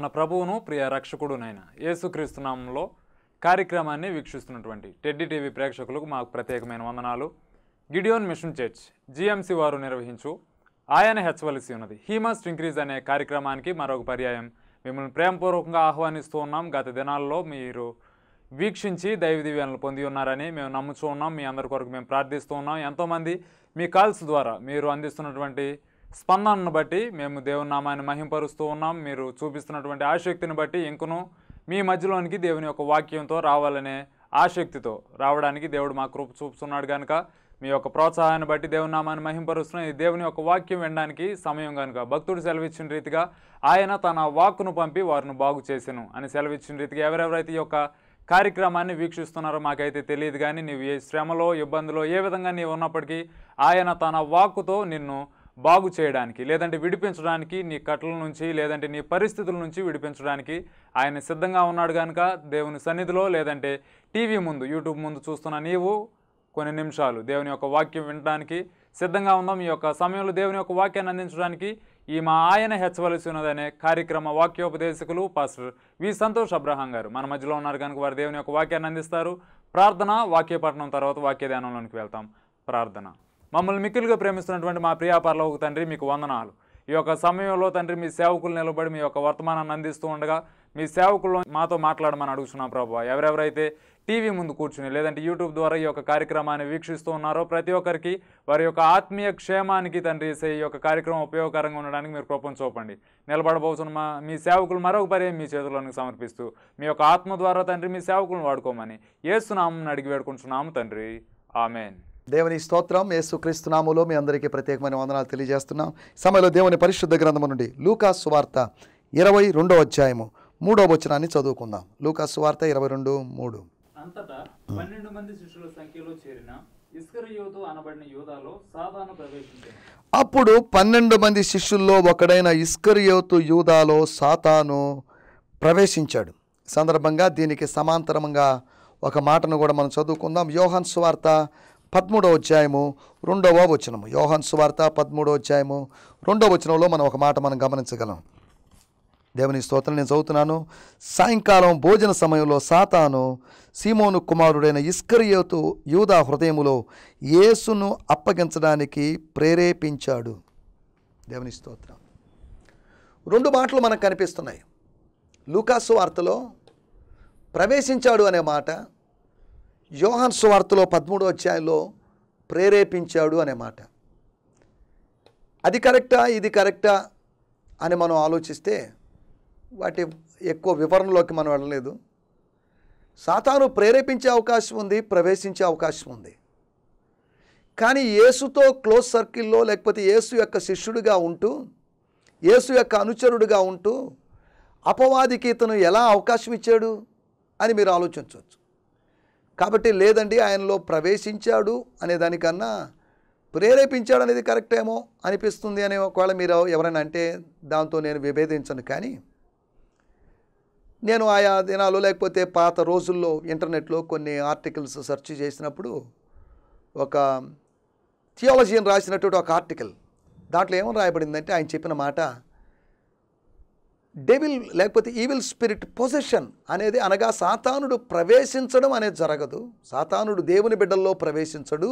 మన ప్రభువును ప్రియ రక్షకుడునైన యేసుక్రీస్తునామంలో కార్యక్రమాన్ని వీక్షిస్తున్నటువంటి టెడ్డి టీవీ ప్రేక్షకులకు మాకు ప్రత్యేకమైన వందనాలు గిడియోన్ మిషన్ చర్చ్ జిఎంసి వారు నిర్వహించు ఆయన హెచ్చవలసి ఉన్నది హీ మస్ట్ ఇంక్రీజ్ అనే కార్యక్రమానికి మరొక పర్యాయం మిమ్మల్ని ప్రేమపూర్వకంగా ఆహ్వానిస్తూ ఉన్నాం గత దినాల్లో మీరు వీక్షించి దైవ పొంది ఉన్నారని మేము నమ్ముచూ ఉన్నాం మీ అందరి కొరకు మేము ప్రార్థిస్తూ ఉన్నాం ఎంతోమంది మీ కాల్స్ ద్వారా మీరు అందిస్తున్నటువంటి స్పందనను బట్టి మేము దేవుని నామాన్ని మహింపరుస్తూ ఉన్నాం మీరు చూపిస్తున్నటువంటి ఆసక్తిని బట్టి ఇంకను మీ మధ్యలోనికి దేవుని యొక్క వాక్యంతో రావాలనే ఆసక్తితో రావడానికి దేవుడు మా కృప చూపుతున్నాడు కనుక మీ యొక్క ప్రోత్సాహాన్ని బట్టి దేవుని నామాన్ని మహింపరుస్తున్నాం ఈ దేవుని యొక్క వాక్యం వినడానికి సమయం కనుక భక్తుడు సెలవిచ్చిన రీతిగా ఆయన తన వాక్కును పంపి వారిని బాగు చేసాను అని సెలవిచ్చిన రీతిగా ఎవరెవరైతే ఈ యొక్క కార్యక్రమాన్ని వీక్షిస్తున్నారో మాకైతే తెలియదు కానీ నీవు ఏ శ్రమలో ఇబ్బందులో ఏ విధంగా నీవు ఉన్నప్పటికీ ఆయన తన వాక్కుతో నిన్ను బాగు చేయడానికి లేదంటే విడిపించడానికి నీ కట్ల నుంచి లేదంటే నీ పరిస్థితుల నుంచి విడిపించడానికి ఆయన సిద్ధంగా ఉన్నాడు కనుక దేవుని సన్నిధిలో లేదంటే టీవీ ముందు యూట్యూబ్ ముందు చూస్తున్న నీవు కొన్ని నిమిషాలు దేవుని యొక్క వాక్యం వినడానికి సిద్ధంగా ఉందాం ఈ యొక్క సమయంలో దేవుని యొక్క వాక్యాన్ని అందించడానికి ఈ మా ఆయన ఉన్నదనే కార్యక్రమ వాక్యోపదేశకులు పాస్టర్ వి సంతోష్ అబ్రహాం గారు మన మధ్యలో ఉన్నారు కనుక వారు దేవుని యొక్క వాక్యాన్ని అందిస్తారు ప్రార్థన వాక్యపట్నం తర్వాత వాక్యధ్యానంలోనికి వెళ్తాం ప్రార్థన మమ్మల్ని మిక్కులుగా ప్రేమిస్తున్నటువంటి మా ఒక తండ్రి మీకు వందనాలు ఈ యొక్క సమయంలో తండ్రి మీ సేవకులు నిలబడి మీ యొక్క వర్తమానాన్ని అందిస్తూ ఉండగా మీ సేవకుల్లో మాతో మాట్లాడమని అడుగుతున్నాం ప్రభు ఎవరెవరైతే టీవీ ముందు కూర్చుని లేదంటే యూట్యూబ్ ద్వారా ఈ యొక్క కార్యక్రమాన్ని వీక్షిస్తూ ఉన్నారో ప్రతి ఒక్కరికి వారి యొక్క ఆత్మీయ క్షేమానికి తండ్రి ఈ యొక్క కార్యక్రమం ఉపయోగకరంగా ఉండడానికి మీరు కృపం చూపండి నిలబడబోతున్న మా మీ సేవకులు మరొక పరే మీ చేతులను సమర్పిస్తూ మీ యొక్క ఆత్మ ద్వారా తండ్రి మీ సేవకులను వాడుకోమని ఏస్తున్నామని అడిగి వేడుకుంటున్నాము తండ్రి ఆమెన్ దేవుని స్తోత్రం యేసుక్రీస్తునాములో మీ అందరికీ ప్రత్యేకమైన వందనాలు తెలియజేస్తున్నాం సమయంలో దేవుని పరిశుద్ధ గ్రంథము నుండి లూకా సువార్త ఇరవై రెండో అధ్యాయము మూడో వచనాన్ని చదువుకుందాం లూకా సువార్త ఇరవై రెండు మూడు అప్పుడు పన్నెండు మంది శిష్యుల్లో ఒకడైన ఇస్కరియోతు యూదాలో సాతాను ప్రవేశించాడు సందర్భంగా దీనికి సమాంతరంగా ఒక మాటను కూడా మనం చదువుకుందాం యోహన్ సువార్త పదమూడవ అధ్యాయము రెండవ వచనము యోహన్ సువార్త పదమూడవ అధ్యాయము రెండవ వచనంలో మనం ఒక మాట మనం గమనించగలం దేవుని స్తోత్రం నేను చదువుతున్నాను సాయంకాలం భోజన సమయంలో సాతాను సీమోను కుమారుడైన ఇస్కరియోతు యూదా హృదయములో యేసును అప్పగించడానికి ప్రేరేపించాడు దేవుని స్తోత్రం రెండు మాటలు మనకు కనిపిస్తున్నాయి లూకాసు వార్తలో ప్రవేశించాడు అనే మాట యోహన్ సువార్తలో పదమూడో అధ్యాయంలో ప్రేరేపించాడు అనే మాట అది కరెక్టా ఇది కరెక్టా అని మనం ఆలోచిస్తే వాటి ఎక్కువ వివరణలోకి మనం వెళ్ళలేదు సాతాను ప్రేరేపించే అవకాశం ఉంది ప్రవేశించే అవకాశం ఉంది కానీ యేసుతో క్లోజ్ సర్కిల్లో లేకపోతే యేసు యొక్క శిష్యుడిగా ఉంటూ యేసు యొక్క అనుచరుడుగా ఉంటూ అపవాదికి ఇతను ఎలా అవకాశం ఇచ్చాడు అని మీరు ఆలోచించవచ్చు కాబట్టి లేదండి ఆయనలో ప్రవేశించాడు అనే దానికన్నా ప్రేరేపించాడు అనేది కరెక్ట్ ఏమో అనిపిస్తుంది అనే ఒకవేళ మీరు ఎవరైనా అంటే దాంతో నేను విభేదించను కానీ నేను ఆయా దినాలు లేకపోతే పాత రోజుల్లో ఇంటర్నెట్లో కొన్ని ఆర్టికల్స్ సెర్చ్ చేసినప్పుడు ఒక థియాలజీని రాసినటువంటి ఒక ఆర్టికల్ దాంట్లో ఏమని రాయబడిందంటే ఆయన చెప్పిన మాట డెవిల్ లేకపోతే ఈవిల్ స్పిరిట్ పొజిషన్ అనేది అనగా సాతానుడు ప్రవేశించడం అనేది జరగదు సాతానుడు దేవుని బిడ్డల్లో ప్రవేశించడు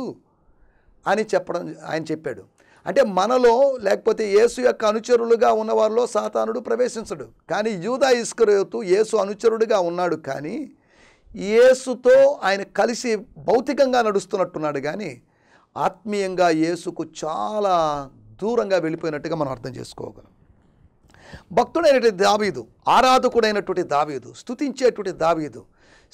అని చెప్పడం ఆయన చెప్పాడు అంటే మనలో లేకపోతే యేసు యొక్క అనుచరులుగా ఉన్నవారిలో సాతానుడు ప్రవేశించడు కానీ యూదా ఇస్కరయోతు యేసు అనుచరుడిగా ఉన్నాడు కానీ యేసుతో ఆయన కలిసి భౌతికంగా నడుస్తున్నట్టున్నాడు కానీ ఆత్మీయంగా యేసుకు చాలా దూరంగా వెళ్ళిపోయినట్టుగా మనం అర్థం చేసుకోగలం భక్తుడైనటువంటి దావీదు ఆరాధకుడైనటువంటి దావీదు స్థుతించేటువంటి దావీదు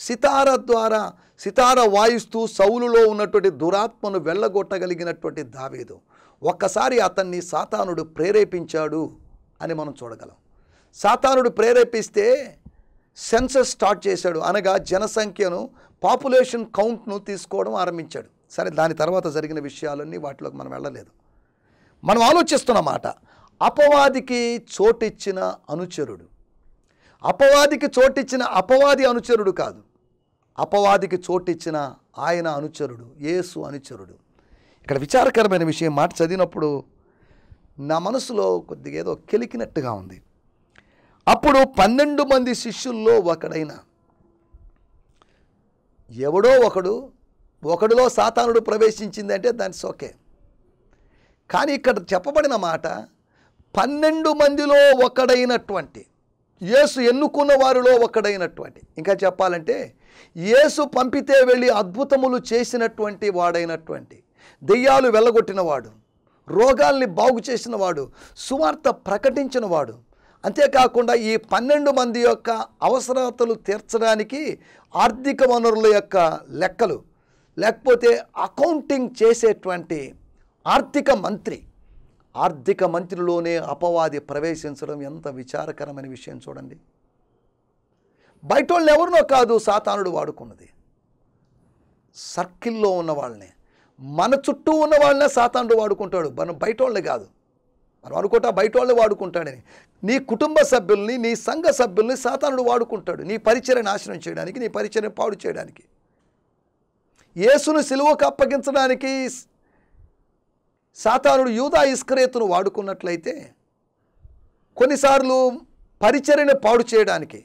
సితార ద్వారా సితార వాయిస్తూ సౌలులో ఉన్నటువంటి దురాత్మను వెళ్ళగొట్టగలిగినటువంటి దావీదు ఒక్కసారి అతన్ని సాతానుడు ప్రేరేపించాడు అని మనం చూడగలం సాతానుడు ప్రేరేపిస్తే సెన్సస్ స్టార్ట్ చేశాడు అనగా జనసంఖ్యను పాపులేషన్ కౌంట్ను తీసుకోవడం ఆరంభించాడు సరే దాని తర్వాత జరిగిన విషయాలన్నీ వాటిలోకి మనం వెళ్ళలేదు మనం ఆలోచిస్తున్నమాట అపవాదికి చోటిచ్చిన అనుచరుడు అపవాదికి చోటిచ్చిన అపవాది అనుచరుడు కాదు అపవాదికి చోటిచ్చిన ఆయన అనుచరుడు యేసు అనుచరుడు ఇక్కడ విచారకరమైన విషయం మాట చదివినప్పుడు నా మనసులో కొద్దిగా ఏదో కెలికినట్టుగా ఉంది అప్పుడు పన్నెండు మంది శిష్యుల్లో ఒకడైన ఎవడో ఒకడు ఒకడిలో సాతానుడు ప్రవేశించిందంటే దాని సోకే కానీ ఇక్కడ చెప్పబడిన మాట పన్నెండు మందిలో ఒకడైనటువంటి యేసు ఎన్నుకున్న వారిలో ఒకడైనటువంటి ఇంకా చెప్పాలంటే యేసు పంపితే వెళ్ళి అద్భుతములు చేసినటువంటి వాడైనటువంటి దెయ్యాలు వెళ్ళగొట్టినవాడు రోగాల్ని బాగు చేసినవాడు సువార్త ప్రకటించినవాడు అంతేకాకుండా ఈ పన్నెండు మంది యొక్క అవసరతలు తీర్చడానికి ఆర్థిక వనరుల యొక్క లెక్కలు లేకపోతే అకౌంటింగ్ చేసేటువంటి ఆర్థిక మంత్రి ఆర్థిక మంత్రిలోనే అపవాది ప్రవేశించడం ఎంత విచారకరమైన విషయం చూడండి బయట వాళ్ళు ఎవరినో కాదు సాతానుడు వాడుకున్నది సర్కిల్లో ఉన్న వాళ్ళని మన చుట్టూ ఉన్న వాళ్ళనే సాతానుడు వాడుకుంటాడు మనం బయట వాళ్ళే కాదు మనం అనుకుంటా బయట వాళ్ళే వాడుకుంటాడని నీ కుటుంబ సభ్యుల్ని నీ సంఘ సభ్యుల్ని సాతానుడు వాడుకుంటాడు నీ పరిచయం నాశనం చేయడానికి నీ పరిచయం పాడు చేయడానికి యేసును సిలువకు అప్పగించడానికి సాతానుడు యూదా ఇస్క్రేతును వాడుకున్నట్లయితే కొన్నిసార్లు పరిచరణ పాడు చేయడానికి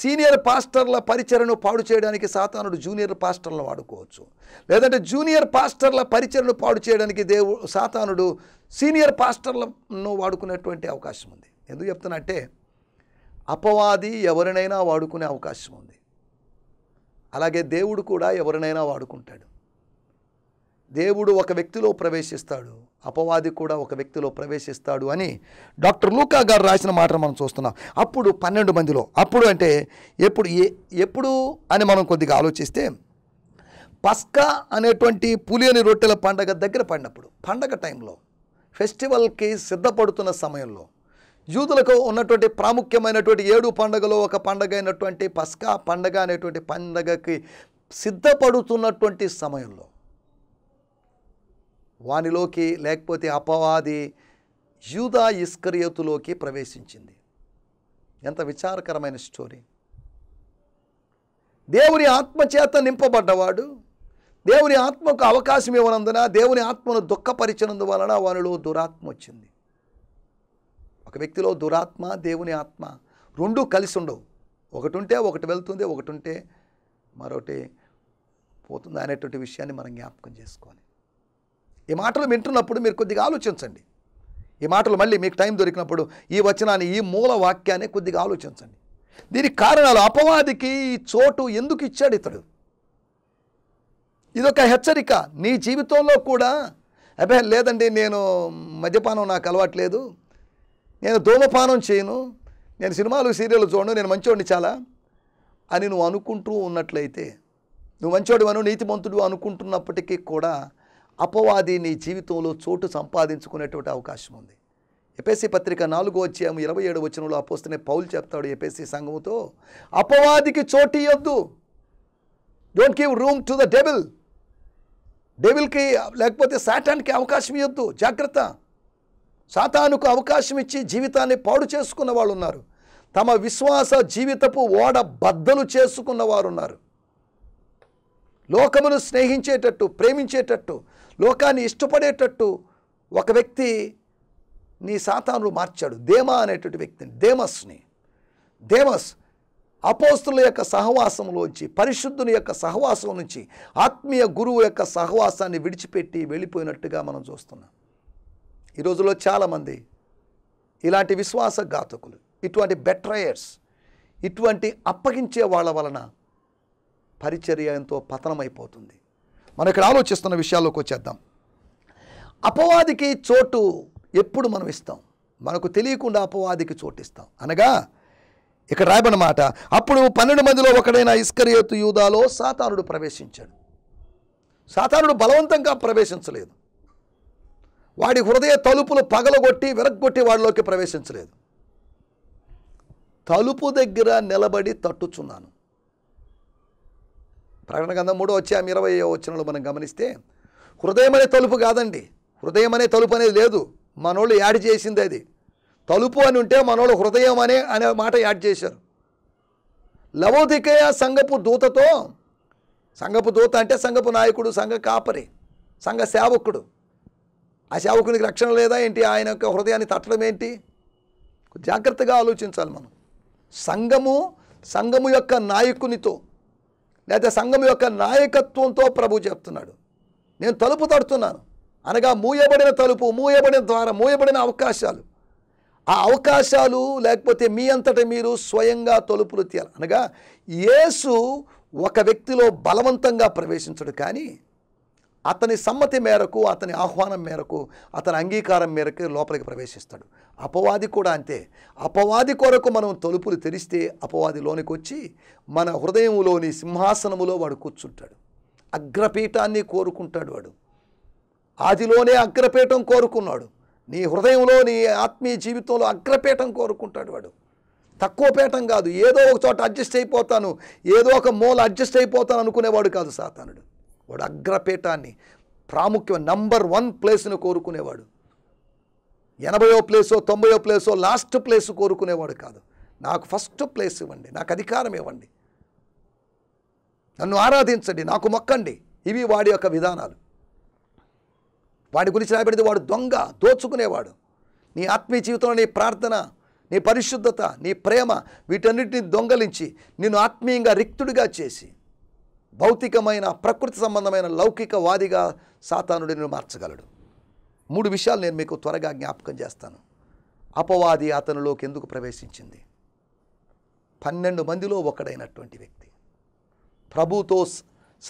సీనియర్ పాస్టర్ల పరిచరణను పాడు చేయడానికి సాతానుడు జూనియర్ పాస్టర్లను వాడుకోవచ్చు లేదంటే జూనియర్ పాస్టర్ల పరిచరణను పాడు చేయడానికి దేవు సాతానుడు సీనియర్ పాస్టర్లను వాడుకునేటువంటి అవకాశం ఉంది ఎందుకు చెప్తున్నట్టే అపవాది ఎవరినైనా వాడుకునే అవకాశం ఉంది అలాగే దేవుడు కూడా ఎవరినైనా వాడుకుంటాడు దేవుడు ఒక వ్యక్తిలో ప్రవేశిస్తాడు అపవాది కూడా ఒక వ్యక్తిలో ప్రవేశిస్తాడు అని డాక్టర్ లూకా గారు రాసిన మాటను మనం చూస్తున్నాం అప్పుడు పన్నెండు మందిలో అప్పుడు అంటే ఎప్పుడు ఏ ఎప్పుడు అని మనం కొద్దిగా ఆలోచిస్తే పస్కా అనేటువంటి పులియని రొట్టెల పండగ దగ్గర పడినప్పుడు పండగ టైంలో ఫెస్టివల్కి సిద్ధపడుతున్న సమయంలో యూదులకు ఉన్నటువంటి ప్రాముఖ్యమైనటువంటి ఏడు పండగలో ఒక పండగ అయినటువంటి పస్కా పండగ అనేటువంటి పండగకి సిద్ధపడుతున్నటువంటి సమయంలో వానిలోకి లేకపోతే అపవాది యూదా ఇస్కరియతులోకి ప్రవేశించింది ఎంత విచారకరమైన స్టోరీ దేవుని ఆత్మచేత నింపబడ్డవాడు దేవుని ఆత్మకు అవకాశం ఇవ్వనందున దేవుని ఆత్మను దుఃఖపరిచినందు వలన వానిలో దురాత్మ వచ్చింది ఒక వ్యక్తిలో దురాత్మ దేవుని ఆత్మ రెండు కలిసి ఉండవు ఒకటి ఉంటే ఒకటి వెళ్తుంది ఒకటి ఉంటే మరొకటి పోతుంది అనేటువంటి విషయాన్ని మనం జ్ఞాపకం చేసుకోవాలి ఈ మాటలు వింటున్నప్పుడు మీరు కొద్దిగా ఆలోచించండి ఈ మాటలు మళ్ళీ మీకు టైం దొరికినప్పుడు ఈ వచనాన్ని ఈ మూల వాక్యాన్ని కొద్దిగా ఆలోచించండి దీనికి కారణాలు అపవాదికి చోటు ఎందుకు ఇచ్చాడు ఇతడు ఇదొక హెచ్చరిక నీ జీవితంలో కూడా అభే లేదండి నేను మద్యపానం నాకు అలవాట్లేదు నేను ధూమపానం చేయను నేను సినిమాలు సీరియల్ చూడను నేను మంచోడిని చాలా అని నువ్వు అనుకుంటూ ఉన్నట్లయితే నువ్వు మంచోడు అను నీతిమంతుడు అనుకుంటున్నప్పటికీ కూడా అపవాది నీ జీవితంలో చోటు సంపాదించుకునేటువంటి అవకాశం ఉంది ఎపేసి పత్రిక నాలుగో అధ్యాయం ఇరవై ఏడు వచనంలో అపోస్తునే పౌలు చెప్తాడు ఎపేసి సంఘముతో అపవాదికి చోటు ఇవ్వద్దు don't give room to the devil డెబిల్కి లేకపోతే శాటాన్కి అవకాశం ఇవ్వద్దు జాగ్రత్త శాతానుకు అవకాశం ఇచ్చి జీవితాన్ని పాడు చేసుకున్న వాళ్ళు ఉన్నారు తమ విశ్వాస జీవితపు ఓడ బద్దలు చేసుకున్న వారు ఉన్నారు లోకమును స్నేహించేటట్టు ప్రేమించేటట్టు లోకాన్ని ఇష్టపడేటట్టు ఒక వ్యక్తి నీ సాతాను మార్చాడు దేమా అనేటువంటి వ్యక్తిని దేమస్ని దేమస్ అపోస్తుల యొక్క సహవాసంలోంచి పరిశుద్ధుని యొక్క సహవాసం నుంచి ఆత్మీయ గురువు యొక్క సహవాసాన్ని విడిచిపెట్టి వెళ్ళిపోయినట్టుగా మనం చూస్తున్నాం ఈ రోజులో చాలామంది ఇలాంటి విశ్వాస ఘాతకులు ఇటువంటి బెట్రయర్స్ ఇటువంటి అప్పగించే వాళ్ళ వలన పరిచర్య ఎంతో పతనమైపోతుంది మనం ఇక్కడ ఆలోచిస్తున్న విషయాల్లోకి వచ్చేద్దాం అపవాదికి చోటు ఎప్పుడు మనం ఇస్తాం మనకు తెలియకుండా అపవాదికి చోటు ఇస్తాం అనగా ఇక్కడ రాయబనమాట అప్పుడు పన్నెండు మందిలో ఒకడైన ఇస్కరియోతు యూదాలో సాతానుడు ప్రవేశించాడు సాతానుడు బలవంతంగా ప్రవేశించలేదు వాడి హృదయ తలుపులు పగలగొట్టి విరగ్గొట్టి వాడిలోకి ప్రవేశించలేదు తలుపు దగ్గర నిలబడి తట్టుచున్నాను ప్రకటన గంధం మూడో అధ్యాయం ఇరవై వచ్చినలో మనం గమనిస్తే హృదయం అనే తలుపు కాదండి హృదయం అనే తలుపు అనేది లేదు మనోళ్ళు యాడ్ చేసింది అది తలుపు అని ఉంటే మనోళ్ళు హృదయం అనే అనే మాట యాడ్ చేశారు లవోదికయ సంగపు దూతతో సంఘపు దూత అంటే సంగపు నాయకుడు సంఘ కాపరి సంఘ సేవకుడు ఆ సేవకునికి రక్షణ లేదా ఏంటి ఆయన యొక్క హృదయాన్ని తట్టడం ఏంటి జాగ్రత్తగా ఆలోచించాలి మనం సంఘము సంఘము యొక్క నాయకునితో లేదా సంఘం యొక్క నాయకత్వంతో ప్రభు చెప్తున్నాడు నేను తలుపు తడుతున్నాను అనగా మూయబడిన తలుపు మూయబడిన ద్వారం మూయబడిన అవకాశాలు ఆ అవకాశాలు లేకపోతే మీ అంతట మీరు స్వయంగా తలుపులు తీయాలి అనగా యేసు ఒక వ్యక్తిలో బలవంతంగా ప్రవేశించడు కానీ అతని సమ్మతి మేరకు అతని ఆహ్వానం మేరకు అతని అంగీకారం మేరకు లోపలికి ప్రవేశిస్తాడు అపవాది కూడా అంతే అపవాది కొరకు మనం తలుపులు తెరిస్తే అపవాది లోనికి వచ్చి మన హృదయంలోని సింహాసనములో వాడు కూర్చుంటాడు అగ్రపీఠాన్ని కోరుకుంటాడు వాడు ఆదిలోనే అగ్రపీఠం కోరుకున్నాడు నీ హృదయంలో నీ ఆత్మీయ జీవితంలో అగ్రపీఠం కోరుకుంటాడు వాడు తక్కువ పీఠం కాదు ఏదో ఒక చోట అడ్జస్ట్ అయిపోతాను ఏదో ఒక మూల అడ్జస్ట్ అయిపోతాను అనుకునేవాడు కాదు సాతానుడు వాడు అగ్రపీఠాన్ని ప్రాముఖ్యం నంబర్ వన్ ప్లేస్ను కోరుకునేవాడు ఎనభయో ప్లేసో తొంభయో ప్లేసో లాస్ట్ ప్లేస్ కోరుకునేవాడు కాదు నాకు ఫస్ట్ ప్లేస్ ఇవ్వండి నాకు అధికారం ఇవ్వండి నన్ను ఆరాధించండి నాకు మొక్కండి ఇవి వాడి యొక్క విధానాలు వాడి గురించి రాబడింది వాడు దొంగ దోచుకునేవాడు నీ ఆత్మీయ జీవితంలో నీ ప్రార్థన నీ పరిశుద్ధత నీ ప్రేమ వీటన్నిటిని దొంగలించి నిన్ను ఆత్మీయంగా రిక్తుడిగా చేసి భౌతికమైన ప్రకృతి సంబంధమైన లౌకికవాదిగా సాతానుడిని మార్చగలడు మూడు విషయాలు నేను మీకు త్వరగా జ్ఞాపకం చేస్తాను అపవాది అతనిలోకి ఎందుకు ప్రవేశించింది పన్నెండు మందిలో ఒకడైనటువంటి వ్యక్తి ప్రభుతో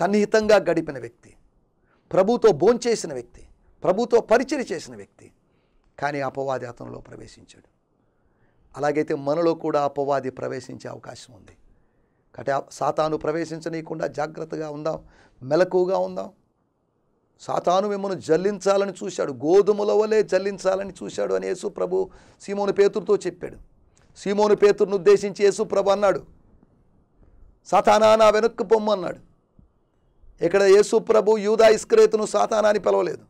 సన్నిహితంగా గడిపిన వ్యక్తి ప్రభుతో భోంచేసిన వ్యక్తి ప్రభుతో పరిచయం చేసిన వ్యక్తి కానీ అపవాది అతనిలో ప్రవేశించాడు అలాగైతే మనలో కూడా అపవాది ప్రవేశించే అవకాశం ఉంది కాబట్టి సాతాను ప్రవేశించనీయకుండా జాగ్రత్తగా ఉందాం మెలకుగా ఉందాం సాతాను మిమ్మల్ని జల్లించాలని చూశాడు గోధుమల వలె జల్లించాలని చూశాడు అని యేసు ప్రభు సీమోను పేతురుతో చెప్పాడు సీమోను పేతురును ఉద్దేశించి యేసు ప్రభు అన్నాడు సాతానా నా వెనక్కు పొమ్ము అన్నాడు ఇక్కడ యేసు ప్రభు యూదా ఇస్క్రేతును సాతానా అని పిలవలేదు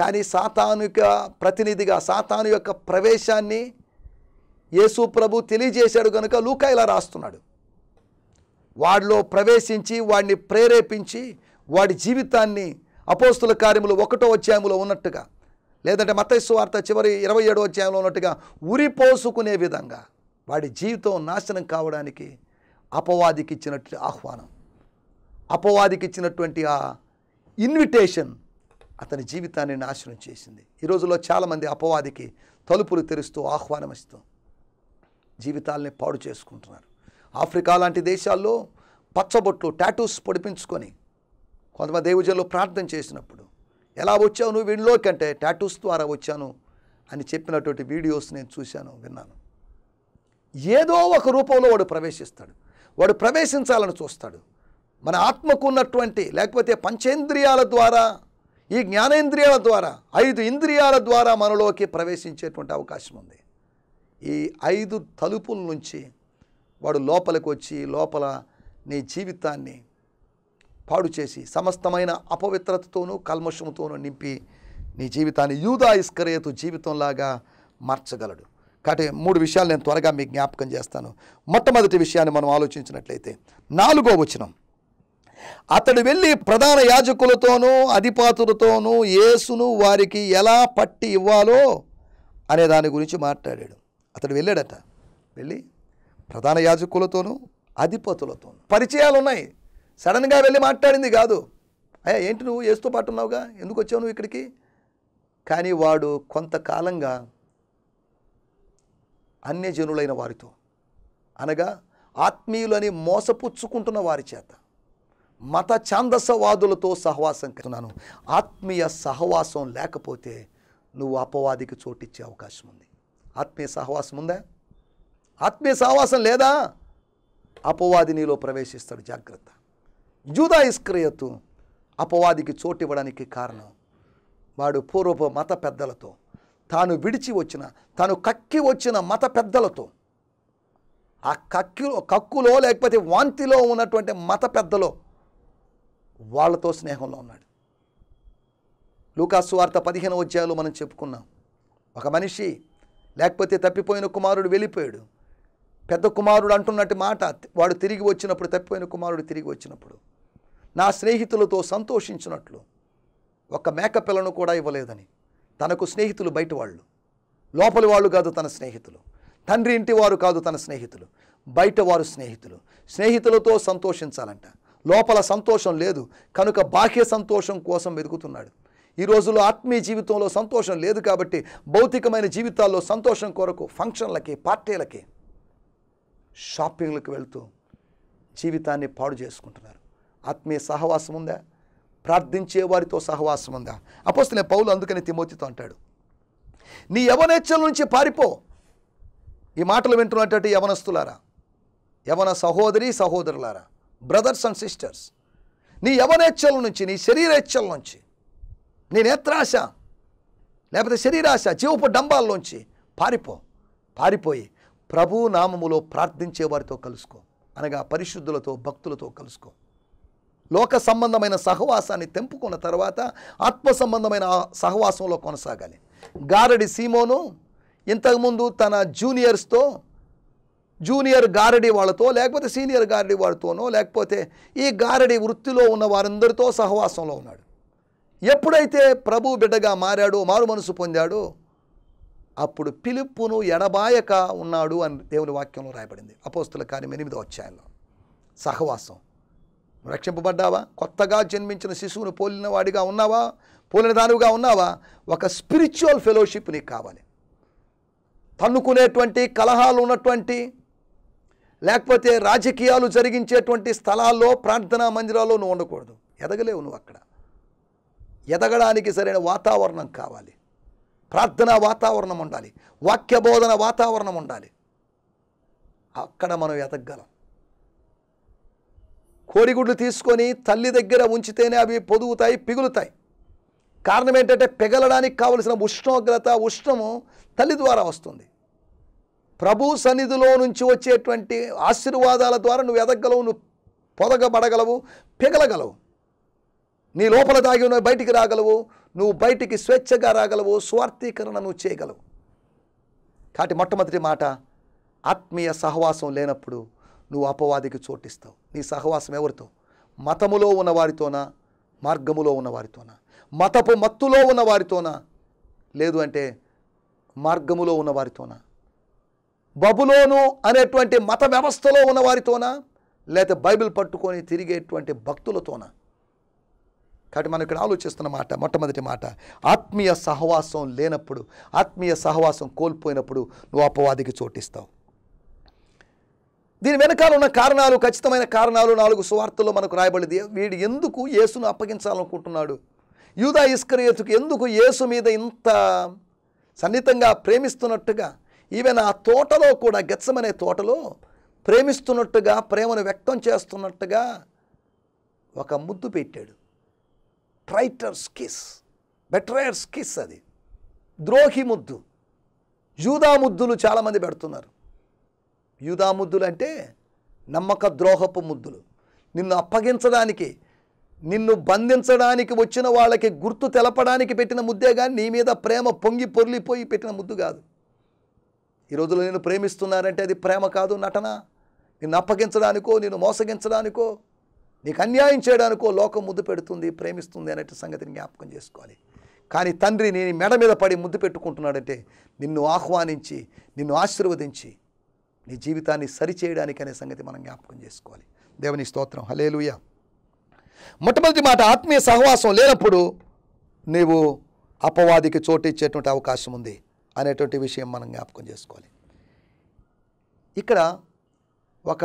కానీ సాతాను ప్రతినిధిగా సాతాను యొక్క ప్రవేశాన్ని యేసు ప్రభు తెలియజేశాడు కనుక లూకా ఇలా రాస్తున్నాడు వాడిలో ప్రవేశించి వాడిని ప్రేరేపించి వాడి జీవితాన్ని అపోస్తుల కార్యములు ఒకటో అధ్యాయంలో ఉన్నట్టుగా లేదంటే మతస్సు వార్త చివరి ఇరవై ఏడో అధ్యాయంలో ఉన్నట్టుగా ఉరిపోసుకునే విధంగా వాడి జీవితం నాశనం కావడానికి అపవాదికి ఇచ్చినట్టు ఆహ్వానం అపవాదికి ఇచ్చినటువంటి ఆ ఇన్విటేషన్ అతని జీవితాన్ని నాశనం చేసింది ఈ రోజుల్లో చాలామంది అపవాదికి తలుపులు తెరుస్తూ ఆహ్వానం ఇస్తూ జీవితాలని పాడు చేసుకుంటున్నారు ఆఫ్రికా లాంటి దేశాల్లో పచ్చబొట్లు టాటూస్ పొడిపించుకొని కొంతమంది దేవజల్లో ప్రార్థన చేసినప్పుడు ఎలా వచ్చావు నువ్వు వీళ్ళలోకి అంటే టాటూస్ ద్వారా వచ్చాను అని చెప్పినటువంటి వీడియోస్ నేను చూశాను విన్నాను ఏదో ఒక రూపంలో వాడు ప్రవేశిస్తాడు వాడు ప్రవేశించాలని చూస్తాడు మన ఆత్మకు ఉన్నటువంటి లేకపోతే పంచేంద్రియాల ద్వారా ఈ జ్ఞానేంద్రియాల ద్వారా ఐదు ఇంద్రియాల ద్వారా మనలోకి ప్రవేశించేటువంటి అవకాశం ఉంది ఈ ఐదు తలుపుల నుంచి వాడు లోపలికి వచ్చి లోపల నీ జీవితాన్ని పాడు చేసి సమస్తమైన అపవిత్రతతోనూ కల్మషముతోనూ నింపి నీ జీవితాన్ని యూదా ఇస్కరేతు జీవితంలాగా మార్చగలడు కాబట్టి మూడు విషయాలు నేను త్వరగా మీకు జ్ఞాపకం చేస్తాను మొట్టమొదటి విషయాన్ని మనం ఆలోచించినట్లయితే నాలుగో వచనం అతడు వెళ్ళి ప్రధాన యాజకులతోనూ అధిపాతులతోనూ యేసును వారికి ఎలా పట్టి ఇవ్వాలో అనే దాని గురించి మాట్లాడాడు అతడు వెళ్ళాడట వెళ్ళి ప్రధాన యాజకులతోనూ అధిపతులతోనూ పరిచయాలు ఉన్నాయి సడన్గా వెళ్ళి మాట్లాడింది కాదు అయ్యా ఏంటి నువ్వు ఏస్తూ పాటు ఉన్నావుగా ఎందుకు వచ్చావు నువ్వు ఇక్కడికి కానీ వాడు కొంతకాలంగా అన్యజనులైన వారితో అనగా ఆత్మీయులని మోసపుచ్చుకుంటున్న వారి చేత మత ఛాందసవాదులతో సహవాసం కన్నాను ఆత్మీయ సహవాసం లేకపోతే నువ్వు అపవాదికి చోటిచ్చే అవకాశం ఉంది ఆత్మీయ సహవాసం ఉందా ఆత్మీయ సహవాసం లేదా అపవాది నీలో ప్రవేశిస్తాడు జాగ్రత్త జూదా ఇస్క్రియతు అపవాదికి చోటు ఇవ్వడానికి కారణం వాడు పూర్వపు మత పెద్దలతో తాను విడిచి వచ్చిన తాను కక్కి వచ్చిన మత పెద్దలతో ఆ కక్కి కక్కులో లేకపోతే వాంతిలో ఉన్నటువంటి మత పెద్దలో వాళ్ళతో స్నేహంలో ఉన్నాడు లూకాసు వార్త పదిహేను వచ్చాయాలు మనం చెప్పుకున్నాం ఒక మనిషి లేకపోతే తప్పిపోయిన కుమారుడు వెళ్ళిపోయాడు పెద్ద కుమారుడు అంటున్నట్టు మాట వాడు తిరిగి వచ్చినప్పుడు తప్పిపోయిన కుమారుడు తిరిగి వచ్చినప్పుడు నా స్నేహితులతో సంతోషించినట్లు ఒక మేక పిల్లను కూడా ఇవ్వలేదని తనకు స్నేహితులు బయట వాళ్ళు లోపలి వాళ్ళు కాదు తన స్నేహితులు తండ్రి ఇంటి వారు కాదు తన స్నేహితులు బయట వారు స్నేహితులు స్నేహితులతో సంతోషించాలంట లోపల సంతోషం లేదు కనుక బాహ్య సంతోషం కోసం వెతుకుతున్నాడు ఈ రోజుల్లో ఆత్మీయ జీవితంలో సంతోషం లేదు కాబట్టి భౌతికమైన జీవితాల్లో సంతోషం కొరకు ఫంక్షన్లకి పార్టీలకి షాపింగ్లకు వెళ్తూ జీవితాన్ని పాడు చేసుకుంటున్నారు ఆత్మీయ సహవాసం ఉందా ప్రార్థించే వారితో సహవాసం ఉందా అపోస్తులే పౌలు అందుకని తిమోతితో అంటాడు నీ యవనేచ్చల నుంచి పారిపో ఈ మాటలు వింటున్నట్టు యవనస్తులారా యవన సహోదరి సహోదరులారా బ్రదర్స్ అండ్ సిస్టర్స్ నీ యవనేచ్చల నుంచి నీ శరీరేచ్చల నుంచి నీ నేత్రాశ లేకపోతే శరీరాశ జీవపు డంబాల్లోంచి పారిపో పారిపోయి ప్రభు నామములో ప్రార్థించే వారితో కలుసుకో అనగా పరిశుద్ధులతో భక్తులతో కలుసుకో లోక సంబంధమైన సహవాసాన్ని తెంపుకున్న తర్వాత ఆత్మ సంబంధమైన సహవాసంలో కొనసాగాలి గారడి సీమోను ఇంతకుముందు తన జూనియర్స్తో జూనియర్ గారడి వాళ్ళతో లేకపోతే సీనియర్ గారడి వాళ్ళతోనో లేకపోతే ఈ గారడి వృత్తిలో ఉన్న వారందరితో సహవాసంలో ఉన్నాడు ఎప్పుడైతే ప్రభు బిడ్డగా మారాడో మారు మనసు పొందాడో అప్పుడు పిలుపును ఎడబాయక ఉన్నాడు అని దేవుని వాక్యంలో రాయబడింది అపోస్తుల కార్యం ఎనిమిదో అధ్యాయంలో సహవాసం రక్షింపబడ్డావా కొత్తగా జన్మించిన శిశువును పోలిన వాడిగా ఉన్నావా పోలిన దానివిగా ఉన్నావా ఒక స్పిరిచువల్ ఫెలోషిప్ నీకు కావాలి తన్నుకునేటువంటి కలహాలు ఉన్నటువంటి లేకపోతే రాజకీయాలు జరిగించేటువంటి స్థలాల్లో ప్రార్థనా మందిరాల్లో నువ్వు ఉండకూడదు ఎదగలేవు నువ్వు అక్కడ ఎదగడానికి సరైన వాతావరణం కావాలి ప్రార్థనా వాతావరణం ఉండాలి వాక్య బోధన వాతావరణం ఉండాలి అక్కడ మనం ఎదగలం కోడిగుడ్లు తీసుకొని తల్లి దగ్గర ఉంచితేనే అవి పొదుగుతాయి పిగులుతాయి కారణం ఏంటంటే పిగలడానికి కావలసిన ఉష్ణోగ్రత ఉష్ణము తల్లి ద్వారా వస్తుంది ప్రభు సన్నిధిలో నుంచి వచ్చేటువంటి ఆశీర్వాదాల ద్వారా నువ్వు ఎదగలవు నువ్వు పొదగబడగలవు పిగలగలవు నీ లోపల దాగి ఉన్న బయటికి రాగలవు నువ్వు బయటికి స్వేచ్ఛగా రాగలవు స్వార్థీకరణ నువ్వు చేయగలవు కాబట్టి మొట్టమొదటి మాట ఆత్మీయ సహవాసం లేనప్పుడు నువ్వు అపవాదికి చోటిస్తావు నీ సహవాసం ఎవరితో మతములో ఉన్నవారితోనా మార్గములో ఉన్నవారితోనా మతపు మత్తులో ఉన్నవారితోనా లేదు అంటే మార్గములో ఉన్నవారితోనా బబులోను అనేటువంటి మత వ్యవస్థలో ఉన్నవారితోనా లేకపోతే బైబిల్ పట్టుకొని తిరిగేటువంటి భక్తులతోనా కాబట్టి మనం ఇక్కడ ఆలోచిస్తున్న మాట మొట్టమొదటి మాట ఆత్మీయ సహవాసం లేనప్పుడు ఆత్మీయ సహవాసం కోల్పోయినప్పుడు నువ్వు అపవాదికి చోటిస్తావు దీని వెనకాల ఉన్న కారణాలు ఖచ్చితమైన కారణాలు నాలుగు సువార్తల్లో మనకు రాయబడింది వీడు ఎందుకు యేసును అప్పగించాలనుకుంటున్నాడు యూదా ఇస్కరియతుకు ఎందుకు యేసు మీద ఇంత సన్నిహితంగా ప్రేమిస్తున్నట్టుగా ఈవెన్ ఆ తోటలో కూడా గెచ్చమనే తోటలో ప్రేమిస్తున్నట్టుగా ప్రేమను వ్యక్తం చేస్తున్నట్టుగా ఒక ముద్దు పెట్టాడు ట్రైటర్స్ కిస్ బెట్రయర్స్ కిస్ అది ద్రోహి ముద్దు యూదాముద్దులు చాలామంది పెడుతున్నారు యూదాముద్దులు అంటే నమ్మక ద్రోహపు ముద్దులు నిన్ను అప్పగించడానికి నిన్ను బంధించడానికి వచ్చిన వాళ్ళకి గుర్తు తెలపడానికి పెట్టిన ముద్దే కానీ నీ మీద ప్రేమ పొంగి పొర్లిపోయి పెట్టిన ముద్దు కాదు ఈ రోజులో నేను ప్రేమిస్తున్నానంటే అది ప్రేమ కాదు నటన నిన్ను అప్పగించడానికో నిన్ను మోసగించడానికో నీకు అన్యాయం చేయడానికో లోకం ముద్దు పెడుతుంది ప్రేమిస్తుంది అనే సంగతిని జ్ఞాపకం చేసుకోవాలి కానీ తండ్రి నేను మెడ మీద పడి ముద్దు పెట్టుకుంటున్నాడంటే నిన్ను ఆహ్వానించి నిన్ను ఆశీర్వదించి నీ జీవితాన్ని సరిచేయడానికి అనే సంగతి మనం జ్ఞాపకం చేసుకోవాలి దేవుని స్తోత్రం హలేలుయ మొట్టమొదటి మాట ఆత్మీయ సహవాసం లేనప్పుడు నీవు అపవాదికి చోటిచ్చేటువంటి అవకాశం ఉంది అనేటువంటి విషయం మనం జ్ఞాపకం చేసుకోవాలి ఇక్కడ ఒక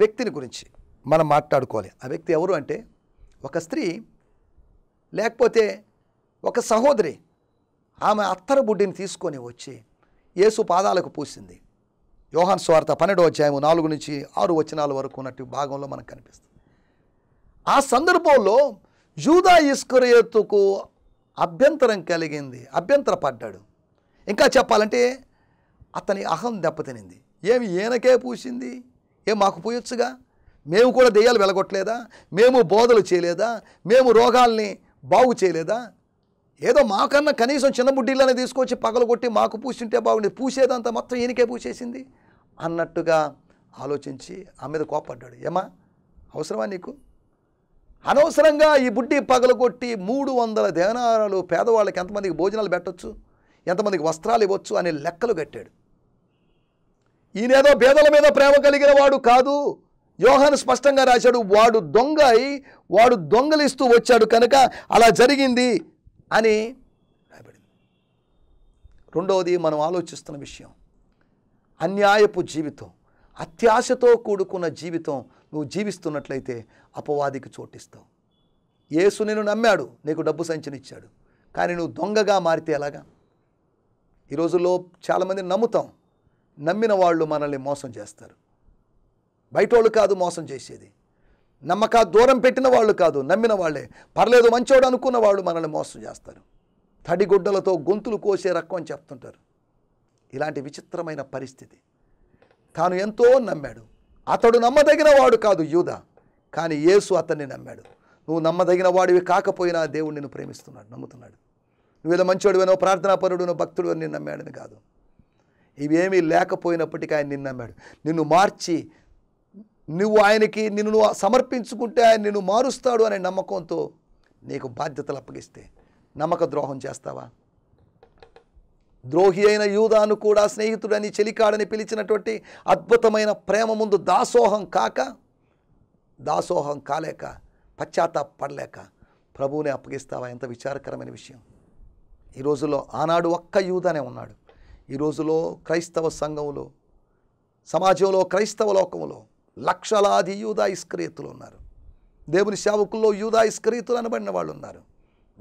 వ్యక్తిని గురించి మనం మాట్లాడుకోవాలి ఆ వ్యక్తి ఎవరు అంటే ఒక స్త్రీ లేకపోతే ఒక సహోదరి ఆమె అత్తర బుడ్డిని తీసుకొని వచ్చి యేసు పాదాలకు పూసింది యోహాన్ స్వార్థ పన్నెండో అధ్యాయము నాలుగు నుంచి ఆరు వచనాల వరకు ఉన్నట్టు భాగంలో మనకు కనిపిస్తుంది ఆ సందర్భంలో జూదా ఇస్కరియత్తుకు అభ్యంతరం కలిగింది అభ్యంతరపడ్డాడు ఇంకా చెప్పాలంటే అతని అహం దెబ్బతినింది ఏమి ఈయనకే పూసింది ఏం మాకు పూయొచ్చుగా మేము కూడా దెయ్యాలు వెలగొట్టలేదా మేము బోధలు చేయలేదా మేము రోగాల్ని బాగు చేయలేదా ఏదో మాకన్నా కనీసం చిన్న బుడ్డీళ్ళని తీసుకొచ్చి పగలగొట్టి మాకు పూసింటే బాగుండేది పూసేదంతా మొత్తం ఈయనకే పూసేసింది అన్నట్టుగా ఆలోచించి ఆ మీద కోపడ్డాడు ఏమా అవసరమా నీకు అనవసరంగా ఈ బుడ్డి పగలగొట్టి మూడు వందల దేనాలు పేదవాళ్ళకి ఎంతమందికి భోజనాలు పెట్టచ్చు ఎంతమందికి వస్త్రాలు ఇవ్వచ్చు అనే లెక్కలు కట్టాడు ఈయనేదో పేదల మీద ప్రేమ కలిగిన వాడు కాదు యోహాను స్పష్టంగా రాశాడు వాడు దొంగ అయి వాడు దొంగలిస్తూ వచ్చాడు కనుక అలా జరిగింది అని రాబడింది రెండవది మనం ఆలోచిస్తున్న విషయం అన్యాయపు జీవితం అత్యాశతో కూడుకున్న జీవితం నువ్వు జీవిస్తున్నట్లయితే అపవాదికి చోటిస్తావు ఏసు నేను నమ్మాడు నీకు డబ్బు సంచనిచ్చాడు కానీ నువ్వు దొంగగా మారితే ఎలాగా ఈ రోజుల్లో చాలామంది నమ్ముతాం నమ్మిన వాళ్ళు మనల్ని మోసం చేస్తారు బయట వాళ్ళు కాదు మోసం చేసేది నమ్మక దూరం పెట్టిన వాళ్ళు కాదు నమ్మిన వాళ్ళే పర్లేదు మంచోడు అనుకున్న వాళ్ళు మనల్ని మోసం చేస్తారు తడిగుడ్డలతో గొంతులు కోసే రకం అని చెప్తుంటారు ఇలాంటి విచిత్రమైన పరిస్థితి తాను ఎంతో నమ్మాడు అతడు నమ్మదగిన వాడు కాదు యూధ కానీ యేసు అతన్ని నమ్మాడు నువ్వు నమ్మదగిన వాడివి కాకపోయినా దేవుడు నిన్ను ప్రేమిస్తున్నాడు నమ్ముతున్నాడు నువ్వు ఏదో మంచోడివేనో ప్రార్థనాపరుడునో భక్తుడు అని నమ్మాడని కాదు ఇవేమీ లేకపోయినప్పటికీ ఆయన నిన్నమ్మాడు నమ్మాడు నిన్ను మార్చి నువ్వు ఆయనకి నిన్ను నువ్వు సమర్పించుకుంటే ఆయన నిన్ను మారుస్తాడు అనే నమ్మకంతో నీకు బాధ్యతలు అప్పగిస్తే నమ్మక ద్రోహం చేస్తావా ద్రోహి అయిన యూదాను కూడా స్నేహితుడని చెలికాడని పిలిచినటువంటి అద్భుతమైన ప్రేమ ముందు దాసోహం కాక దాసోహం కాలేక పశ్చాత్తాపడలేక ప్రభువుని అప్పగిస్తావా ఎంత విచారకరమైన విషయం ఈ రోజులో ఆనాడు ఒక్క యూదనే ఉన్నాడు ఈ రోజులో క్రైస్తవ సంఘంలో సమాజంలో క్రైస్తవ లోకంలో లక్షలాది యూదా ఇస్క్రియతులు ఉన్నారు దేవుని సేవకుల్లో యూదా ఇస్క్రియతులు అనబడిన వాళ్ళు ఉన్నారు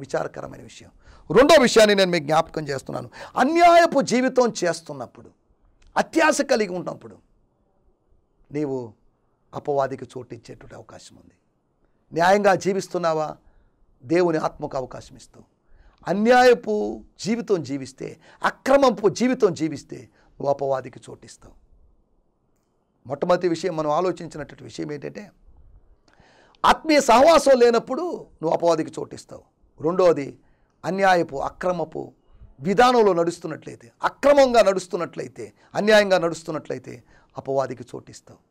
విచారకరమైన విషయం రెండో విషయాన్ని నేను మీకు జ్ఞాపకం చేస్తున్నాను అన్యాయపు జీవితం చేస్తున్నప్పుడు అత్యాశ కలిగి ఉన్నప్పుడు నీవు అపవాదికి చోటిచ్చేటువంటి అవకాశం ఉంది న్యాయంగా జీవిస్తున్నావా దేవుని ఆత్మకు అవకాశం ఇస్తూ అన్యాయపు జీవితం జీవిస్తే అక్రమపు జీవితం జీవిస్తే నువ్వు అపవాదికి చోటిస్తావు మొట్టమొదటి విషయం మనం ఆలోచించినటువంటి విషయం ఏంటంటే ఆత్మీయ సహవాసం లేనప్పుడు నువ్వు అపవాదికి చోటిస్తావు రెండవది అన్యాయపు అక్రమపు విధానంలో నడుస్తున్నట్లయితే అక్రమంగా నడుస్తున్నట్లయితే అన్యాయంగా నడుస్తున్నట్లయితే అపవాదికి చోటిస్తావు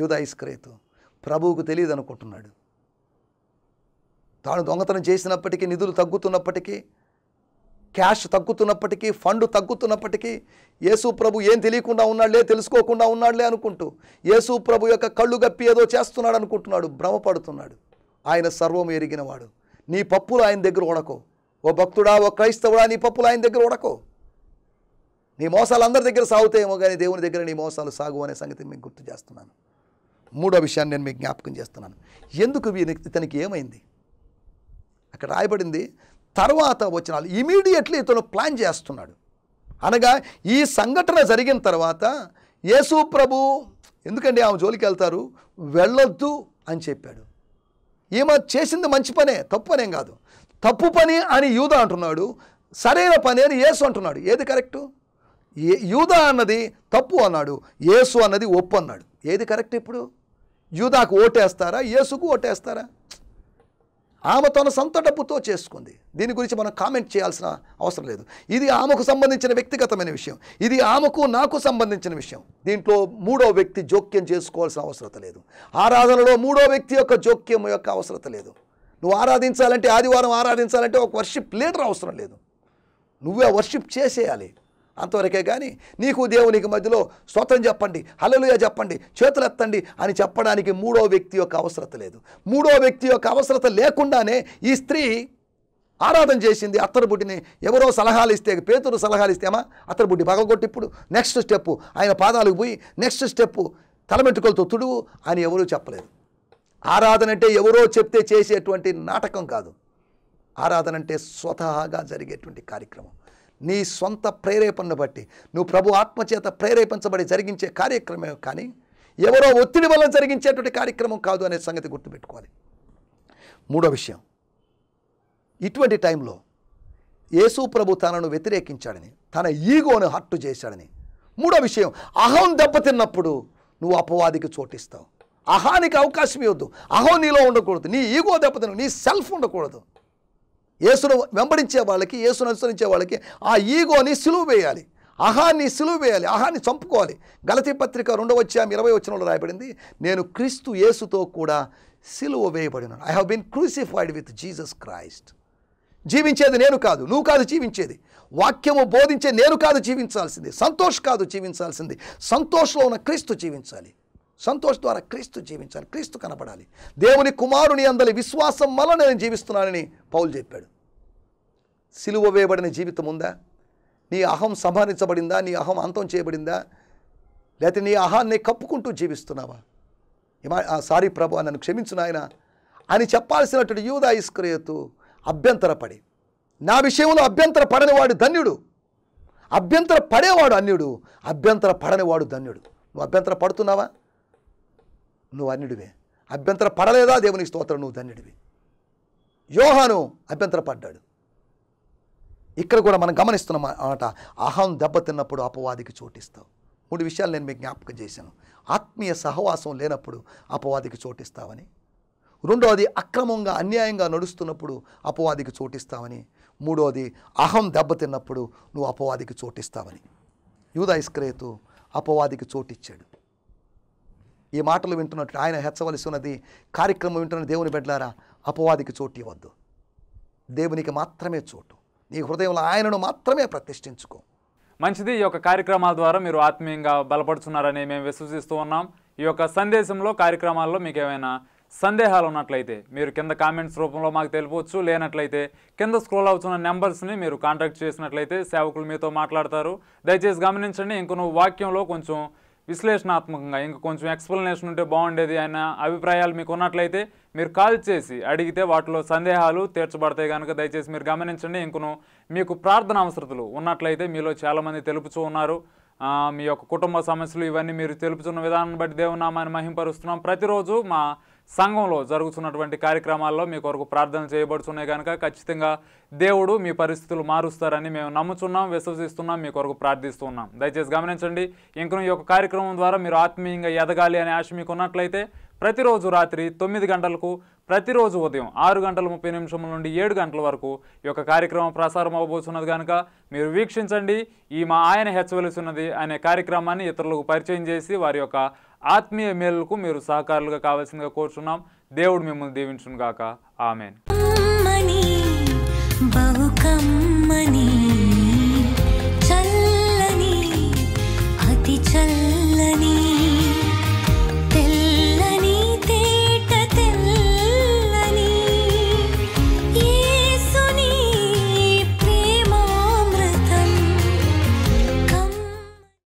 యూదా ఇస్క్రేతు ప్రభువుకు తెలియదు అనుకుంటున్నాడు తాను దొంగతనం చేసినప్పటికీ నిధులు తగ్గుతున్నప్పటికీ క్యాష్ తగ్గుతున్నప్పటికీ ఫండ్ తగ్గుతున్నప్పటికీ యేసు ప్రభు ఏం తెలియకుండా ఉన్నాడులే తెలుసుకోకుండా ఉన్నాడులే అనుకుంటూ యేసు ప్రభు యొక్క కళ్ళు గప్పి ఏదో చేస్తున్నాడు అనుకుంటున్నాడు భ్రమపడుతున్నాడు ఆయన సర్వం ఎరిగినవాడు నీ పప్పులు ఆయన దగ్గర ఉడకో ఓ భక్తుడా ఓ క్రైస్తవుడా నీ పప్పులు ఆయన దగ్గర ఉడకో నీ మోసాలు అందరి దగ్గర సాగుతాయేమో కానీ దేవుని దగ్గర నీ మోసాలు సాగు అనే సంగతి మీకు గుర్తు చేస్తున్నాను మూడో విషయాన్ని నేను మీకు జ్ఞాపకం చేస్తున్నాను ఎందుకు ఇతనికి ఏమైంది అక్కడ రాయబడింది తర్వాత వచనాలు ఇమీడియట్లీ ఇతను ప్లాన్ చేస్తున్నాడు అనగా ఈ సంఘటన జరిగిన తర్వాత యేసు ప్రభు ఎందుకండి ఆమె జోలికి వెళ్తారు వెళ్ళొద్దు అని చెప్పాడు ఈమె చేసింది మంచి పనే తప్పు పనేం కాదు తప్పు పని అని యూద అంటున్నాడు సరైన పని అని యేసు అంటున్నాడు ఏది కరెక్టు యూద అన్నది తప్పు అన్నాడు యేసు అన్నది ఒప్పు అన్నాడు ఏది కరెక్ట్ ఇప్పుడు యూదాకు ఓటేస్తారా యేసుకు ఓటేస్తారా ఆమె తన సొంత డబ్బుతో చేసుకుంది దీని గురించి మనం కామెంట్ చేయాల్సిన అవసరం లేదు ఇది ఆమెకు సంబంధించిన వ్యక్తిగతమైన విషయం ఇది ఆమెకు నాకు సంబంధించిన విషయం దీంట్లో మూడో వ్యక్తి జోక్యం చేసుకోవాల్సిన అవసరత లేదు ఆరాధనలో మూడో వ్యక్తి యొక్క జోక్యం యొక్క అవసరత లేదు నువ్వు ఆరాధించాలంటే ఆదివారం ఆరాధించాలంటే ఒక వర్షిప్ లీడర్ అవసరం లేదు నువ్వే వర్షిప్ చేసేయాలి అంతవరకే కానీ నీకు దేవునికి మధ్యలో స్వతం చెప్పండి హలలుయ చెప్పండి చేతులెత్తండి అని చెప్పడానికి మూడో వ్యక్తి యొక్క అవసరత లేదు మూడో వ్యక్తి యొక్క అవసరత లేకుండానే ఈ స్త్రీ ఆరాధన చేసింది అత్తరబుడ్డిని ఎవరో సలహాలు ఇస్తే పేతురు సలహాలు ఇస్తేమా అత్తరబుడ్డి పగలగొట్టి ఇప్పుడు నెక్స్ట్ స్టెప్ ఆయన పాదాలకు పోయి నెక్స్ట్ స్టెప్ తలమెట్టుకలతో తుడువు అని ఎవరూ చెప్పలేదు ఆరాధన అంటే ఎవరో చెప్తే చేసేటువంటి నాటకం కాదు ఆరాధన అంటే స్వతహాగా జరిగేటువంటి కార్యక్రమం నీ సొంత ప్రేరేపణను బట్టి నువ్వు ప్రభు ఆత్మచేత ప్రేరేపించబడి జరిగించే కార్యక్రమే కానీ ఎవరో ఒత్తిడి వల్ల జరిగించేటువంటి కార్యక్రమం కాదు అనే సంగతి గుర్తుపెట్టుకోవాలి మూడో విషయం ఇటువంటి టైంలో యేసు ప్రభు తనను వ్యతిరేకించాడని తన ఈగోను హట్టు చేశాడని మూడో విషయం అహం దెబ్బతిన్నప్పుడు నువ్వు అపవాదికి చోటిస్తావు అహానికి అవకాశం ఇవ్వద్దు అహో నీలో ఉండకూడదు నీ ఈగో దెబ్బతిన నీ సెల్ఫ్ ఉండకూడదు యేసును వెంబడించే వాళ్ళకి యేసును అనుసరించే వాళ్ళకి ఆ ఈగోని సులువు వేయాలి అహాన్ని సులువు వేయాలి అహాన్ని చంపుకోవాలి గలతీ పత్రిక రెండవ వచ్చాం ఇరవై వచ్చినలో రాయబడింది నేను క్రీస్తు యేసుతో కూడా సిలువ వేయబడిన I have been crucified with Jesus Christ జీవించేది నేను కాదు నువ్వు కాదు జీవించేది వాక్యము బోధించే నేను కాదు జీవించాల్సింది సంతోష్ కాదు జీవించాల్సింది సంతోష్లో ఉన్న క్రీస్తు జీవించాలి సంతోష్ ద్వారా క్రీస్తు జీవించాలి క్రీస్తు కనపడాలి దేవుని కుమారుని అందరి విశ్వాసం వల్ల నేను జీవిస్తున్నానని పౌలు చెప్పాడు సిలువ వేయబడిన జీవితం ఉందా నీ అహం సంహరించబడిందా నీ అహం అంతం చేయబడిందా లేకపోతే నీ అహాన్ని కప్పుకుంటూ జీవిస్తున్నావా ఏమా సారీ ప్రభు నన్ను క్షమించు నాయన అని చెప్పాల్సినటువంటి యూదా ఇస్క్రయతు అభ్యంతరపడి నా విషయంలో అభ్యంతర పడనివాడు ధన్యుడు అభ్యంతర పడేవాడు అన్యుడు అభ్యంతర పడనివాడు ధన్యుడు నువ్వు అభ్యంతర పడుతున్నావా నువ్వు అన్యుడివే అభ్యంతర పడలేదా దేవుని స్తోత్రం నువ్వు ధన్యుడివి యోహాను అభ్యంతర పడ్డాడు ఇక్కడ కూడా మనం గమనిస్తున్నాం అనమాట అహం దెబ్బతిన్నప్పుడు అపవాదికి చోటిస్తావు మూడు విషయాలు నేను మీకు జ్ఞాపకం చేశాను ఆత్మీయ సహవాసం లేనప్పుడు అపవాదికి చోటిస్తావని రెండవది అక్రమంగా అన్యాయంగా నడుస్తున్నప్పుడు అపవాదికి చోటిస్తావని మూడవది అహం దెబ్బతిన్నప్పుడు నువ్వు అపవాదికి చోటిస్తావని యూదా ఇస్క్రేతు అపవాదికి చోటిచ్చాడు ఈ మాటలు వింటున్నట్టు ఆయన హెచ్చవలసి ఉన్నది కార్యక్రమం వింటున్న దేవుని బిడ్డలారా అపవాదికి చోటు ఇవ్వద్దు దేవునికి మాత్రమే చోటు నీ హృదయంలో ఆయనను మాత్రమే ప్రతిష్ఠించుకో మంచిది ఈ యొక్క కార్యక్రమాల ద్వారా మీరు ఆత్మీయంగా బలపడుతున్నారని మేము విశ్వసిస్తూ ఉన్నాం ఈ యొక్క సందేశంలో కార్యక్రమాల్లో మీకు ఏమైనా సందేహాలు ఉన్నట్లయితే మీరు కింద కామెంట్స్ రూపంలో మాకు తెలుపవచ్చు లేనట్లయితే కింద స్క్రోల్ అవుతున్న నెంబర్స్ని మీరు కాంటాక్ట్ చేసినట్లయితే సేవకులు మీతో మాట్లాడతారు దయచేసి గమనించండి ఇంకొన వాక్యంలో కొంచెం విశ్లేషణాత్మకంగా ఇంకా కొంచెం ఎక్స్ప్లెనేషన్ ఉంటే బాగుండేది ఆయన అభిప్రాయాలు మీకు ఉన్నట్లయితే మీరు కాల్ చేసి అడిగితే వాటిలో సందేహాలు తీర్చబడతాయి కనుక దయచేసి మీరు గమనించండి ఇంకను మీకు ప్రార్థన అవసరతలు ఉన్నట్లయితే మీలో చాలామంది తెలుపుచూ ఉన్నారు మీ యొక్క కుటుంబ సమస్యలు ఇవన్నీ మీరు తెలుపుచున్న విధానం బట్టి దేవునామాన్ని మహింపరుస్తున్నాం ప్రతిరోజు మా సంఘంలో జరుగుతున్నటువంటి కార్యక్రమాల్లో మీ కొరకు ప్రార్థన చేయబడుతున్నాయి కనుక ఖచ్చితంగా దేవుడు మీ పరిస్థితులు మారుస్తారని మేము నమ్ముచున్నాం విశ్వసిస్తున్నాం మీ కొరకు ప్రార్థిస్తున్నాం దయచేసి గమనించండి ఇంకను ఈ యొక్క కార్యక్రమం ద్వారా మీరు ఆత్మీయంగా ఎదగాలి అనే ఆశ మీకు ఉన్నట్లయితే ప్రతిరోజు రాత్రి తొమ్మిది గంటలకు ప్రతిరోజు ఉదయం ఆరు గంటల ముప్పై నిమిషం నుండి ఏడు గంటల వరకు ఈ యొక్క కార్యక్రమం ప్రసారం అవ్వబోతున్నది కనుక మీరు వీక్షించండి ఈ మా ఆయన హెచ్చవలసినది అనే కార్యక్రమాన్ని ఇతరులకు పరిచయం చేసి వారి యొక్క ఆత్మీయ మేలుకు మీరు సహకారులుగా కావాల్సిందిగా కోరుచున్నాం దేవుడు మిమ్మల్ని దీవించును గాక ఆమెన్